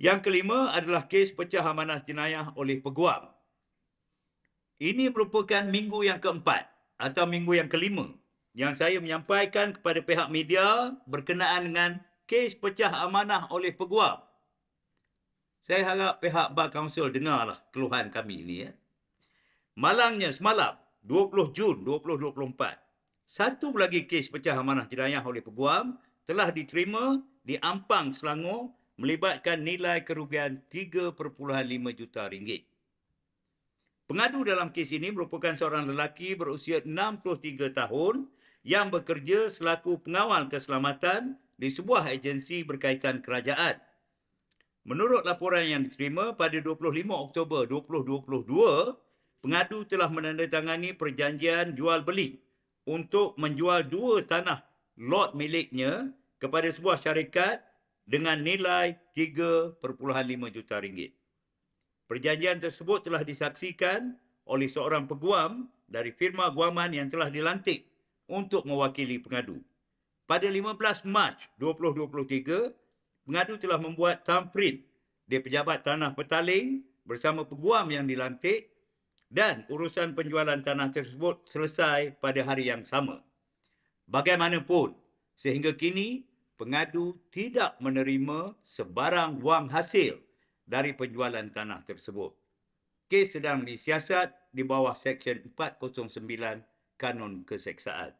Yang kelima adalah kes pecah amanah jenayah oleh peguam. Ini merupakan minggu yang keempat atau minggu yang kelima yang saya menyampaikan kepada pihak media berkenaan dengan kes pecah amanah oleh peguam. Saya harap pihak Bar Council dengarlah keluhan kami ini. Ya. Malangnya semalam, 20 Jun 2024, satu lagi kes pecah amanah jenayah oleh peguam telah diterima di Ampang, Selangor melibatkan nilai kerugian 3.5 juta ringgit. Pengadu dalam kes ini merupakan seorang lelaki berusia 63 tahun yang bekerja selaku pengawal keselamatan di sebuah agensi berkaitan kerajaan. Menurut laporan yang diterima pada 25 Oktober 2022, pengadu telah menandatangani perjanjian jual beli untuk menjual dua tanah lot miliknya kepada sebuah syarikat dengan nilai 3.5 juta ringgit. Perjanjian tersebut telah disaksikan oleh seorang peguam dari firma guaman yang telah dilantik untuk mewakili pengadu. Pada 15 Mac 2023, pengadu telah membuat tamprint di pejabat tanah petaling bersama peguam yang dilantik dan urusan penjualan tanah tersebut selesai pada hari yang sama. Bagaimanapun, sehingga kini pengadu tidak menerima sebarang wang hasil dari penjualan tanah tersebut. Kes sedang disiasat di bawah Seksyen 409 Kanun Keseksaan.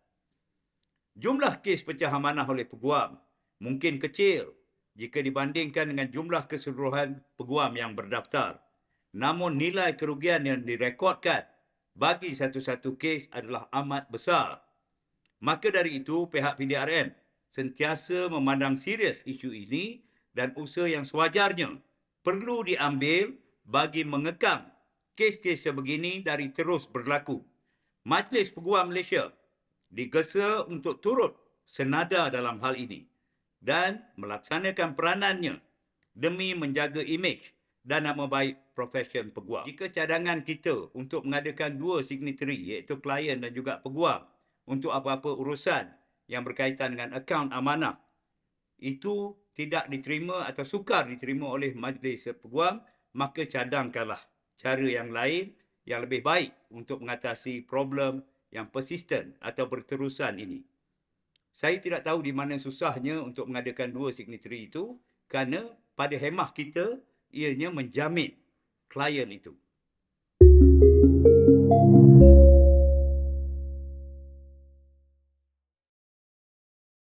Jumlah kes pecah amanah oleh peguam mungkin kecil jika dibandingkan dengan jumlah keseluruhan peguam yang berdaftar. Namun nilai kerugian yang direkodkan bagi satu-satu kes adalah amat besar. Maka dari itu pihak PDRM sentiasa memandang serius isu ini dan usaha yang sewajarnya perlu diambil bagi mengekang kes-kes sebegini dari terus berlaku. Majlis Peguam Malaysia digesa untuk turut senada dalam hal ini dan melaksanakan peranannya demi menjaga imej dan nama baik profesion peguam. Jika cadangan kita untuk mengadakan dua signatory iaitu klien dan juga peguam untuk apa-apa urusan yang berkaitan dengan akaun amanah itu tidak diterima atau sukar diterima oleh majlis peguam, maka cadangkanlah cara yang lain yang lebih baik untuk mengatasi problem yang persisten atau berterusan ini. Saya tidak tahu di mana susahnya untuk mengadakan dua signatory itu kerana pada hemah kita, ianya menjamin klien itu.